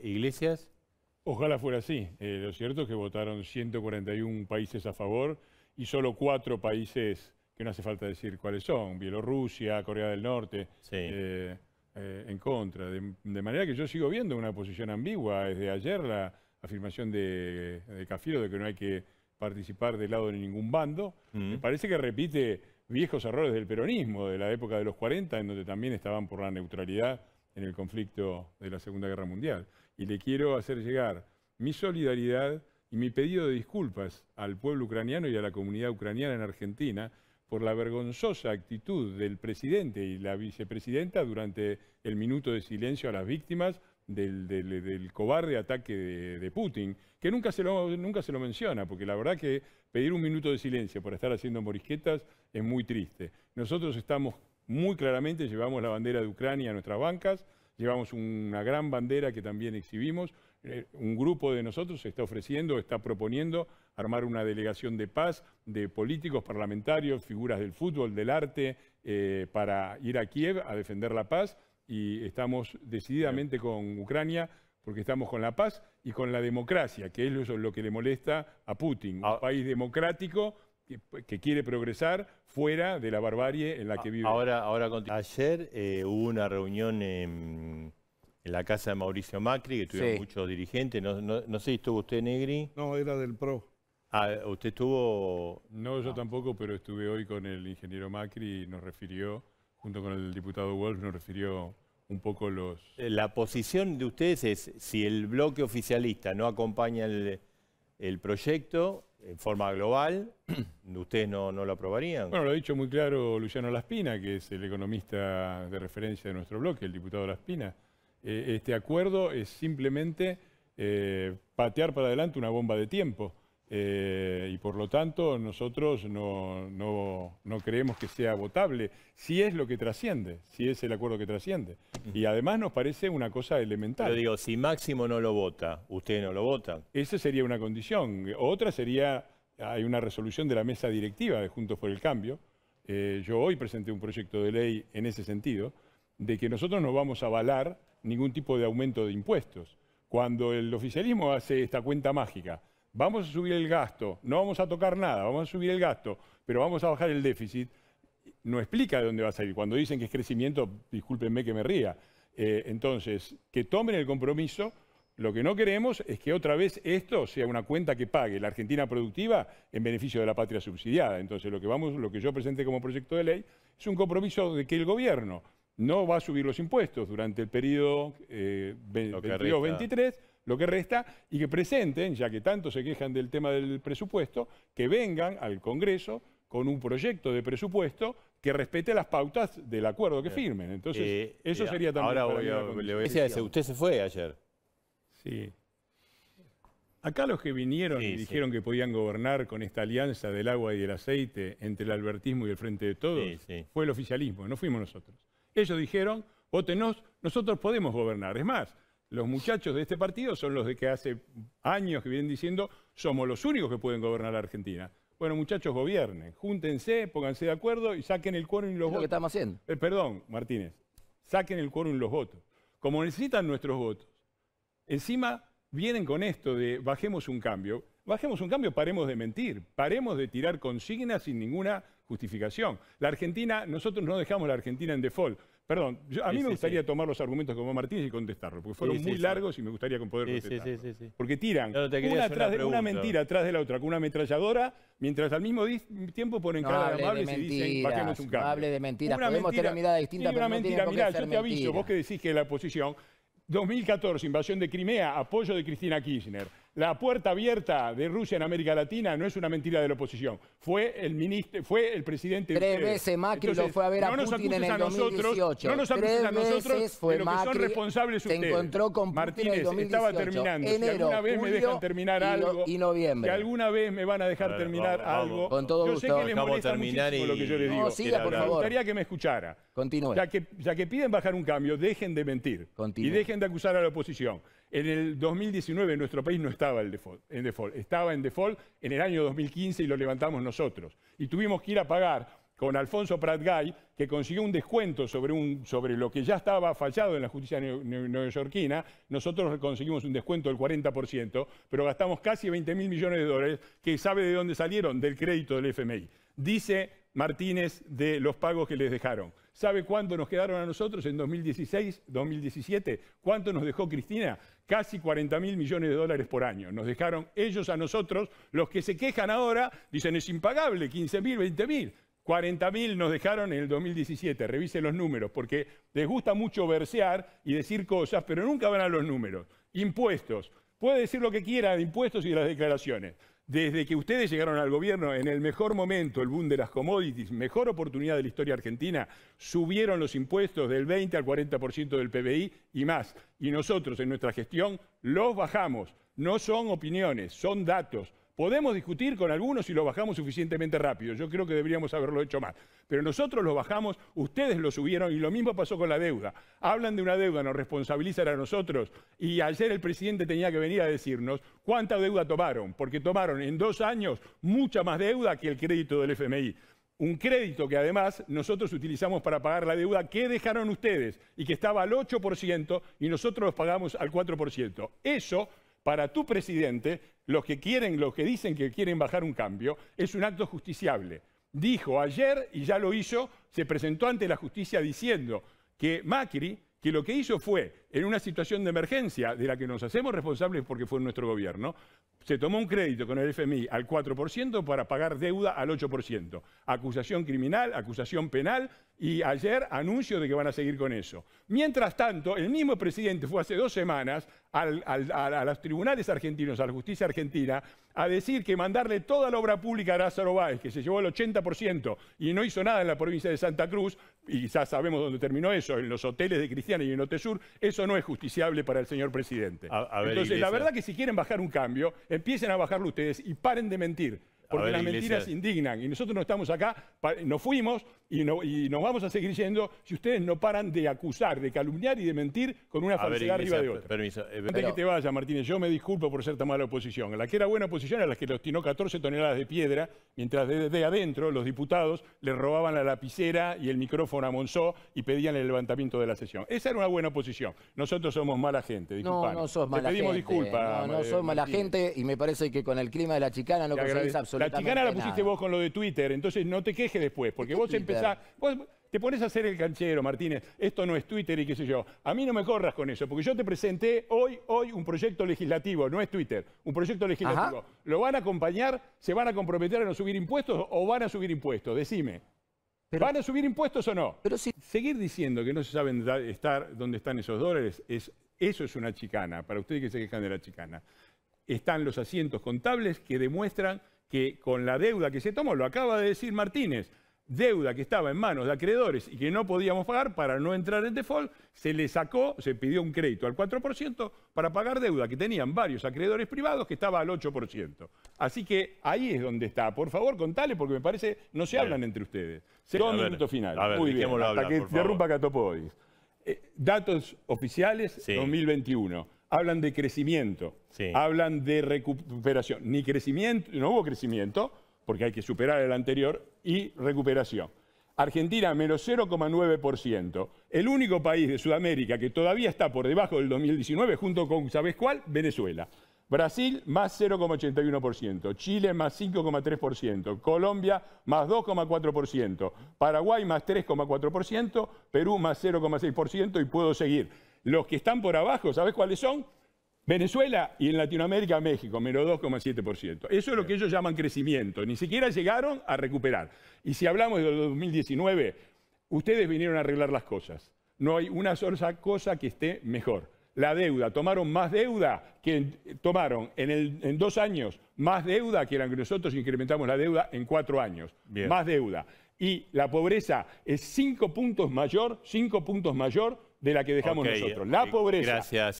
Iglesias. Ojalá fuera así. Eh, lo cierto es que votaron 141 países a favor y solo cuatro países, que no hace falta decir cuáles son, Bielorrusia, Corea del Norte, eh, eh, en contra. De, manera que yo sigo viendo una posición ambigua. Desde ayer la afirmación de, Cafiro de que no hay que participar del lado de ningún bando. Mm. Me parece que repite viejos errores del peronismo, de la época de los 40, en donde también estaban por la neutralidad en el conflicto de la Segunda Guerra Mundial. Y le quiero hacer llegar mi solidaridad y mi pedido de disculpas al pueblo ucraniano y a la comunidad ucraniana en Argentina por la vergonzosa actitud del presidente y la vicepresidenta durante el minuto de silencio a las víctimas del, cobarde ataque de, Putin, que nunca se, lo, nunca se lo menciona, porque la verdad que pedir un minuto de silencio por estar haciendo morisquetas es muy triste. Nosotros estamos muy claramente llevamos la bandera de Ucrania a nuestras bancas, llevamos una gran bandera que también exhibimos. Eh, un grupo de nosotros está ofreciendo, está proponiendo armar una delegación de paz de políticos, parlamentarios, figuras del fútbol, del arte, eh, para ir a Kiev a defender la paz y estamos decididamente con Ucrania porque estamos con la paz y con la democracia, que es lo que le molesta a Putin, un ah. país democrático pues, que, quiere progresar fuera de la barbarie en la que vive. Ahora, ahora Ayer eh, hubo una reunión en, la casa de Mauricio Macri, que tuvieron muchos dirigentes. No, sé si estuvo usted, Negri. No, era del PRO. Ah, ¿usted estuvo...? No, yo ah. tampoco, pero estuve hoy con el ingeniero Macri y nos refirió, junto con el diputado Wolf, nos refirió un poco los... Eh, la posición de ustedes es, si el bloque oficialista no acompaña el proyecto, en forma global, ¿ustedes no, no, lo aprobarían? Bueno, lo ha dicho muy claro Luciano Laspina, que es el economista de referencia de nuestro bloque, el diputado Laspina. Eh, este acuerdo es simplemente eh, patear para adelante una bomba de tiempo. Eh, por lo tanto nosotros no, creemos que sea votable, si es lo que trasciende, si es el acuerdo que trasciende. Y además nos parece una cosa elemental. Pero digo, si Máximo no lo vota, usted no lo vota. Esa sería una condición. Otra sería, hay una resolución de la mesa directiva de Juntos por el Cambio. Eh, yo hoy presenté un proyecto de ley en ese sentido, de que nosotros no vamos a avalar ningún tipo de aumento de impuestos. Cuando el oficialismo hace esta cuenta mágica, vamos a subir el gasto, no vamos a tocar nada, vamos a subir el gasto, pero vamos a bajar el déficit, no explica de dónde va a salir. Cuando dicen que es crecimiento, discúlpenme que me ría. Eh, entonces, que tomen el compromiso. Lo que no queremos es que otra vez esto sea una cuenta que pague la Argentina productiva en beneficio de la patria subsidiada. Entonces, lo que, vamos, lo que yo presenté como proyecto de ley es un compromiso de que el gobierno no va a subir los impuestos durante el periodo eh, 23 lo que resta y que presenten, ya que tanto se quejan del tema del presupuesto, que vengan al Congreso con un proyecto de presupuesto que respete las pautas del acuerdo que firmen. Entonces, eh, eso sería también... Ahora voy, a, le Usted se fue ayer. Sí. Acá los que vinieron y dijeron que podían gobernar con esta alianza del agua y del aceite entre el albertismo y el Frente de Todos, fue el oficialismo, no fuimos nosotros. Ellos dijeron, votenos, nosotros podemos gobernar. Es más, los muchachos de este partido son los de que hace años que vienen diciendo somos los únicos que pueden gobernar la Argentina. Bueno, muchachos, gobiernen, júntense, pónganse de acuerdo y saquen el quórum y los votos. Lo que estamos haciendo. Eh, perdón, Martínez, saquen el quórum y los votos. Como necesitan nuestros votos, encima vienen con esto de bajemos un cambio. Bajemos un cambio, paremos de mentir, paremos de tirar consignas sin ninguna justificación. La Argentina, nosotros no dejamos la Argentina en default. Perdón, a mí me gustaría tomar los argumentos como Martínez y contestarlos, porque fueron muy largos y me gustaría poder contestarlos. Porque tiran sí. una, tiran una, una, mentira atrás de la otra, con una ametralladora, mientras al mismo tiempo ponen cada cara de amables de y dicen, bajemos un cambio. No hable de mentiras, una podemos mentira, tener mirada distinta, pero una no mentira, mirá, yo te aviso, vos que decís que la oposición, 2014, invasión de Crimea, apoyo de Cristina Kirchner. La puerta abierta de Rusia en América Latina no es una mentira de la oposición. Fue el ministro, fue el presidente. Tres veces Macri lo fue a ver a Putin en el 2018. no nos acuses a nosotros fue lo que son responsables ustedes. Se encontró con Putin Martínez, en estaba terminando. si alguna vez me dejan terminar algo. Y, noviembre. Si alguna vez me van a dejar terminar algo. Con todo yo gusto. Sé que les molesta terminar y... lo que yo les digo. No, siga, por favor. Me gustaría que me escuchara. Continúe. Ya que, ya que piden bajar un cambio, dejen de mentir y dejen de acusar a la oposición. En el 2019 nuestro país no estaba en default, estaba en default en el año 2015 y lo levantamos nosotros. Y tuvimos que ir a pagar con Alfonso Pratgay, que consiguió un descuento sobre, sobre lo que ya estaba fallado en la justicia neoyorquina, nosotros conseguimos un descuento del 40%, pero gastamos casi 20 mil millones de dólares, que sabe de dónde salieron, del crédito del FMI. Dice Martínez de los pagos que les dejaron. ¿Sabe cuánto nos quedaron a nosotros en 2016, 2017? ¿Cuánto nos dejó Cristina? Casi 40 mil millones de dólares por año. Nos dejaron ellos a nosotros. Los que se quejan ahora dicen es impagable, 15 mil, 20 mil. 40 mil nos dejaron en el 2017. Revisen los números, porque les gusta mucho versear y decir cosas, pero nunca van a los números. Impuestos. Puede decir lo que quiera de impuestos y de las declaraciones. Desde que ustedes llegaron al gobierno, en el mejor momento, el boom de las commodities, mejor oportunidad de la historia argentina, subieron los impuestos del 20 al 40% del PBI y más. Y nosotros, en nuestra gestión, los bajamos. No son opiniones, son datos. Podemos discutir con algunos si lo bajamos suficientemente rápido. Yo creo que deberíamos haberlo hecho más. Pero nosotros lo bajamos, ustedes lo subieron y lo mismo pasó con la deuda. Hablan de una deuda, nos responsabilizan a nosotros. Y ayer el presidente tenía que venir a decirnos cuánta deuda tomaron, porque tomaron en dos años mucha más deuda que el crédito del FMI. Un crédito que además nosotros utilizamos para pagar la deuda que dejaron ustedes y que estaba al 8% y nosotros los pagamos al 4%. Eso para tu presidente, los que quieren, los que dicen que quieren bajar un cambio, es un acto justiciable. Dijo ayer, y ya lo hizo, se presentó ante la justicia diciendo que Macri, que lo que hizo fue en una situación de emergencia de la que nos hacemos responsables porque fue nuestro gobierno, se tomó un crédito con el FMI al 4% para pagar deuda al 8%. Acusación criminal, acusación penal y ayer anuncio de que van a seguir con eso. Mientras tanto, el mismo presidente fue hace dos semanas a, los tribunales argentinos, a la justicia argentina, a decir que mandarle toda la obra pública a Lázaro Báez, que se llevó el 80% y no hizo nada en la provincia de Santa Cruz, y ya sabemos dónde terminó eso, en los hoteles de Cristiana y en Otesur, eso no es justiciable para el señor presidente. Entonces, la verdad que si quieren bajar un cambio, empiecen a bajarlo ustedes y paren de mentir. Porque las mentiras indignan. Y nosotros no estamos acá, nos fuimos y, no, nos vamos a seguir yendo si ustedes no paran de acusar, de calumniar y de mentir con una falsedad arriba de otra. Permiso. de eh, que te vaya, Martínez, yo me disculpo por ser tan mala oposición. La que era buena oposición era la que los tiró 14 toneladas de piedra, mientras desde adentro los diputados le robaban la lapicera y el micrófono a Monzó y pedían el levantamiento de la sesión. Esa era una buena oposición. Nosotros somos mala gente, No, no sos mala te pedimos gente. disculpas. No, no eh, sos mala gente y me parece que con el clima de la chicana no conseguís absolutamente la chicana la pusiste vos con lo de Twitter, entonces no te quejes después, porque vos empezás... Vos te pones a hacer el canchero, Martínez, esto no es Twitter y qué sé yo. A mí no me corras con eso, porque yo te presenté hoy, hoy un proyecto legislativo, no es Twitter, un proyecto legislativo. ¿Lo van a acompañar? ¿Se van a comprometer a no subir impuestos o van a subir impuestos? Decime. ¿Van a subir impuestos o no? Pero Seguir diciendo que no se saben estar dónde están esos dólares, es, eso es una chicana, para ustedes que se quejan de la chicana. Están los asientos contables que demuestran que con la deuda que se tomó, lo acaba de decir Martínez, deuda que estaba en manos de acreedores y que no podíamos pagar para no entrar en default, se le sacó, se pidió un crédito al 4% para pagar deuda que tenían varios acreedores privados que estaba al 8%. Así que ahí es donde está. Por favor, contale porque me parece no se hablan entre ustedes. Segundo minuto final. Muy bien, hasta que derrumba Catopodis. Eh, datos oficiales 2021 hablan de crecimiento, hablan de recuperación. Ni crecimiento, no hubo crecimiento, porque hay que superar el anterior, y recuperación. Argentina menos 0,9%. El único país de Sudamérica que todavía está por debajo del 2019, junto con, ¿sabes cuál? Venezuela. Brasil más 0,81%, Chile más 5,3%, Colombia más 2,4%, Paraguay más 3,4%, Perú más 0,6% y puedo seguir. Los que están por abajo, ¿sabes cuáles son? Venezuela y en Latinoamérica México, menos 2,7%. Eso es lo que ellos llaman crecimiento. Ni siquiera llegaron a recuperar. Y si hablamos de 2019, ustedes vinieron a arreglar las cosas. No hay una sola cosa que esté mejor. La deuda, tomaron más deuda que tomaron en, dos años, más deuda que que nosotros incrementamos la deuda en cuatro años. Más deuda. Y la pobreza es cinco puntos mayor, cinco puntos mayor de la que dejamos nosotros. Eh, la pobreza, gracias.